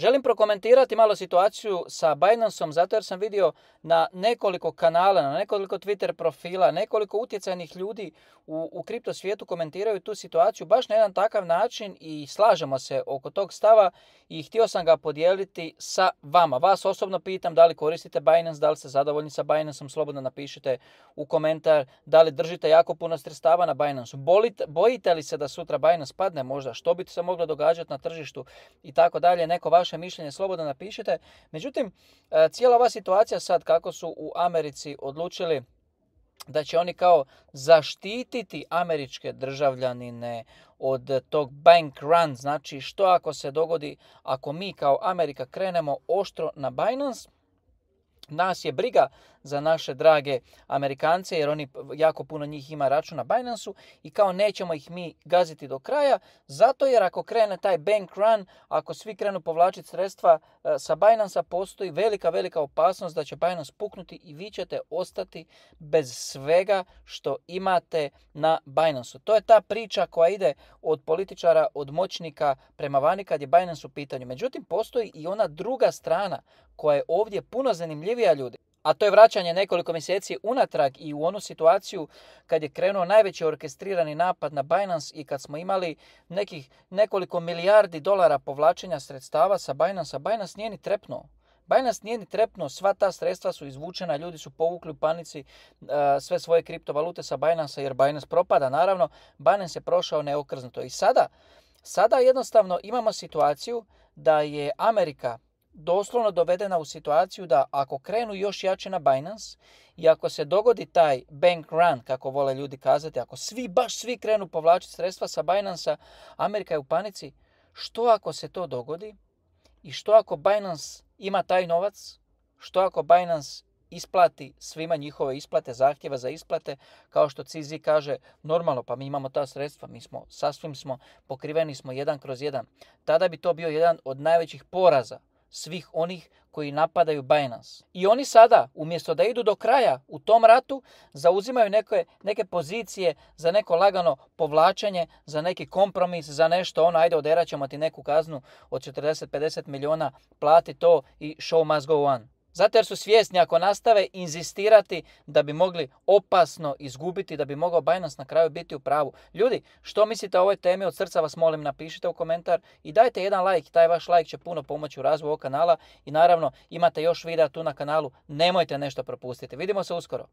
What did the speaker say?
Želim prokomentirati malo situaciju sa Binanceom zato jer sam vidio na nekoliko kanala, na nekoliko Twitter profila, nekoliko utjecajnih ljudi u, u kripto svijetu komentiraju tu situaciju baš na jedan takav način i slažemo se oko tog stava i htio sam ga podijeliti sa vama. Vas osobno pitam da li koristite Binance, da li ste zadovoljni sa Binanceom, slobodno napišite u komentar da li držite jako puno sredstava na Binanceu. bojite li se da sutra Binance padne možda, što bi se moglo događati na tržištu i tako dalje, neko vaš vaše mišljenje slobodno napišite. Međutim, e, cijela ova situacija sad kako su u Americi odlučili da će oni kao zaštititi američke državljanine od tog bank run, znači što ako se dogodi, ako mi kao Amerika krenemo oštro na Binance, nas je briga za naše drage Amerikance jer oni jako puno njih ima račun na binance i kao nećemo ih mi gaziti do kraja zato jer ako krene taj bank run, ako svi krenu povlačiti sredstva e, sa binance postoji velika, velika opasnost da će Binance puknuti i vi ćete ostati bez svega što imate na binance To je ta priča koja ide od političara, od moćnika prema vani kad je Binance u pitanju. Međutim, postoji i ona druga strana koja je ovdje puno zanimljivija ljudi a to je vraćanje nekoliko mjeseci unatrag i u onu situaciju kad je krenuo najveći orkestrirani napad na Binance i kad smo imali nekih nekoliko milijardi dolara povlačenja sredstava sa Binance, a Binance nije ni trepnuo. Binance nije ni trepnuo, sva ta sredstva su izvučena, ljudi su povukli u panici e, sve svoje kriptovalute sa Binance jer Binance propada. Naravno, Binance je prošao neokrznuto. I sada, sada jednostavno imamo situaciju da je Amerika doslovno dovedena u situaciju da ako krenu još jače na Binance i ako se dogodi taj bank run, kako vole ljudi kazati, ako svi, baš svi krenu povlačiti sredstva sa binance Amerika je u panici. Što ako se to dogodi? I što ako Binance ima taj novac? Što ako Binance isplati svima njihove isplate, zahtjeva za isplate, kao što CZ kaže, normalno, pa mi imamo ta sredstva, mi smo, sasvim smo, pokriveni smo jedan kroz jedan. Tada bi to bio jedan od najvećih poraza svih onih koji napadaju Binance. I oni sada, umjesto da idu do kraja u tom ratu, zauzimaju neke, neke pozicije za neko lagano povlačenje, za neki kompromis, za nešto, ono, ajde oderat ćemo ti neku kaznu od 40-50 milijuna, plati to i show must go on. Zato jer su svjesni ako nastave inzistirati da bi mogli opasno izgubiti, da bi mogao Binance na kraju biti u pravu. Ljudi, što mislite o ovoj temi? Od srca vas molim napišite u komentar i dajte jedan like. Taj vaš like će puno pomoći u razvoju ovog kanala i naravno imate još videa tu na kanalu. Nemojte nešto propustiti. Vidimo se uskoro.